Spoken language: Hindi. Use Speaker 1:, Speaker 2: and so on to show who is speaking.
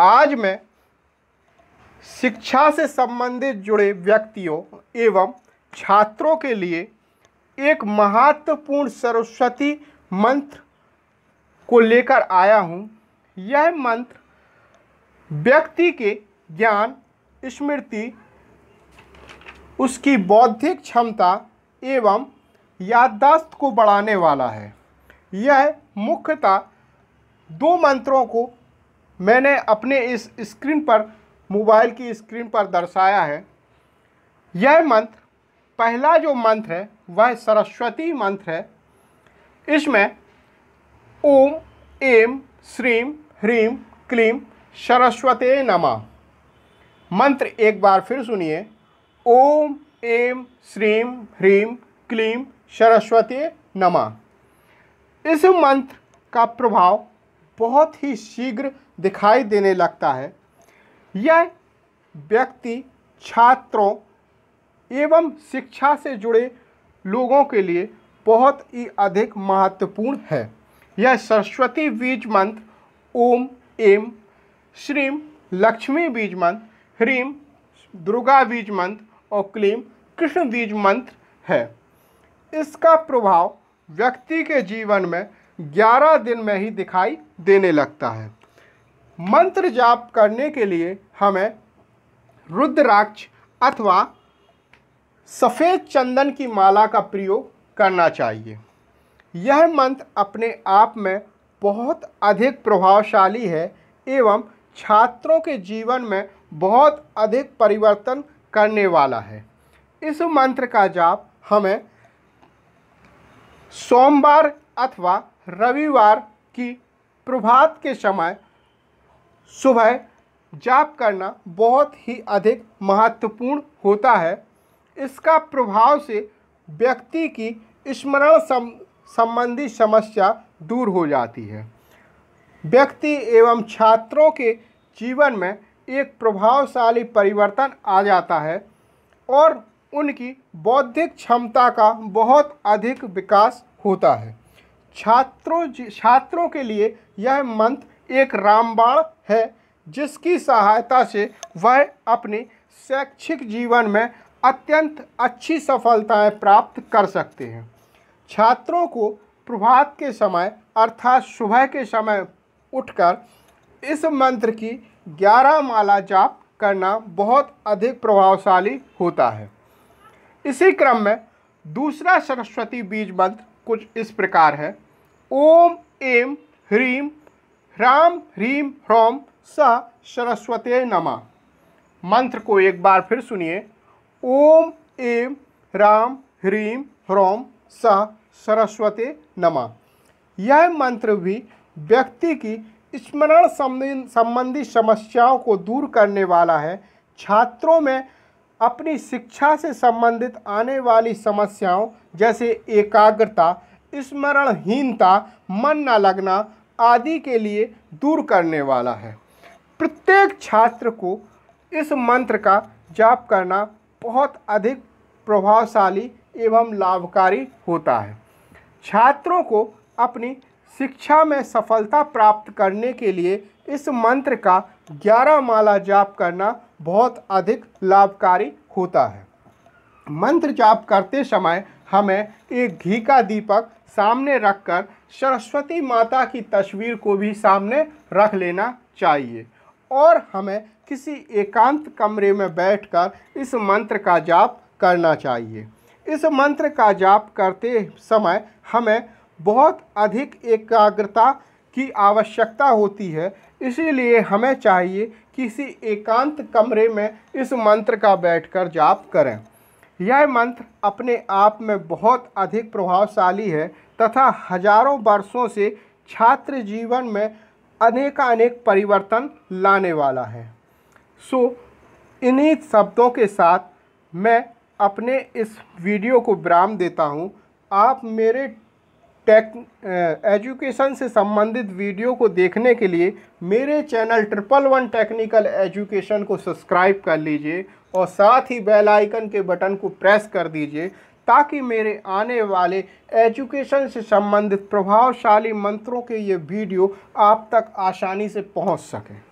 Speaker 1: आज मैं शिक्षा से संबंधित जुड़े व्यक्तियों एवं छात्रों के लिए एक महत्वपूर्ण सरस्वती मंत्र को लेकर आया हूँ यह मंत्र व्यक्ति के ज्ञान स्मृति उसकी बौद्धिक क्षमता एवं याददाश्त को बढ़ाने वाला है यह मुख्यतः दो मंत्रों को मैंने अपने इस स्क्रीन पर मोबाइल की स्क्रीन पर दर्शाया है यह मंत्र पहला जो मंत्र है वह सरस्वती मंत्र है इसमें ओम एम श्रीम ह्रीम क्लीम सरस्वते नमा मंत्र एक बार फिर सुनिए ओम एम श्रीम ह्रीम क्लीम सरस्वते नमा इस मंत्र का प्रभाव बहुत ही शीघ्र दिखाई देने लगता है यह व्यक्ति छात्रों एवं शिक्षा से जुड़े लोगों के लिए बहुत ही अधिक महत्वपूर्ण है यह सरस्वती बीज मंत्र ओम एम श्रीम लक्ष्मी बीज मंत्र ह्रीम दुर्गा बीज मंत्र और क्लीम कृष्ण बीज मंत्र है इसका प्रभाव व्यक्ति के जीवन में ग्यारह दिन में ही दिखाई देने लगता है मंत्र जाप करने के लिए हमें रुद्राक्ष अथवा सफ़ेद चंदन की माला का प्रयोग करना चाहिए यह मंत्र अपने आप में बहुत अधिक प्रभावशाली है एवं छात्रों के जीवन में बहुत अधिक परिवर्तन करने वाला है इस मंत्र का जाप हमें सोमवार अथवा रविवार की प्रभात के समय सुबह जाप करना बहुत ही अधिक महत्वपूर्ण होता है इसका प्रभाव से व्यक्ति की स्मरण सम, संबंधी समस्या दूर हो जाती है व्यक्ति एवं छात्रों के जीवन में एक प्रभावशाली परिवर्तन आ जाता है और उनकी बौद्धिक क्षमता का बहुत अधिक विकास होता है छात्रों छात्रों के लिए यह मंत्र एक रामबाण है जिसकी सहायता से वह अपने शैक्षिक जीवन में अत्यंत अच्छी सफलताएं प्राप्त कर सकते हैं छात्रों को प्रभात के समय अर्थात सुबह के समय उठकर इस मंत्र की ग्यारह माला जाप करना बहुत अधिक प्रभावशाली होता है इसी क्रम में दूसरा सरस्वती बीज मंत्र कुछ इस प्रकार है ओम एम ह्रीम राम ह्रीम ह्रौम स सरस्वते नमा मंत्र को एक बार फिर सुनिए ओम एम राम ह्रीम ह्रौम स सरस्वते नमा यह मंत्र भी व्यक्ति की स्मरण संबंधी समस्याओं को दूर करने वाला है छात्रों में अपनी शिक्षा से संबंधित आने वाली समस्याओं जैसे एकाग्रता स्मरणहीनता मन न लगना आदि के लिए दूर करने वाला है प्रत्येक छात्र को इस मंत्र का जाप करना बहुत अधिक प्रभावशाली एवं लाभकारी होता है छात्रों को अपनी शिक्षा में सफलता प्राप्त करने के लिए इस मंत्र का ग्यारह माला जाप करना बहुत अधिक लाभकारी होता है मंत्र जाप करते समय हमें एक घी का दीपक सामने रखकर सरस्वती माता की तस्वीर को भी सामने रख लेना चाहिए और हमें किसी एकांत कमरे में बैठकर इस मंत्र का जाप करना चाहिए इस मंत्र का जाप करते समय हमें बहुत अधिक एकाग्रता की आवश्यकता होती है इसीलिए हमें चाहिए किसी एकांत कमरे में इस मंत्र का बैठकर जाप करें यह मंत्र अपने आप में बहुत अधिक प्रभावशाली है तथा हजारों वर्षों से छात्र जीवन में अनेकानेक परिवर्तन लाने वाला है सो so, इन्हीं शब्दों के साथ मैं अपने इस वीडियो को विराम देता हूँ आप मेरे टेक एजुकेशन से संबंधित वीडियो को देखने के लिए मेरे channel triple one technical education को सब्सक्राइब कर लीजिए और साथ ही बेल आइकन के बटन को प्रेस कर दीजिए ताकि मेरे आने वाले एजुकेशन से संबंधित प्रभावशाली मंत्रों के ये वीडियो आप तक आसानी से पहुंच सकें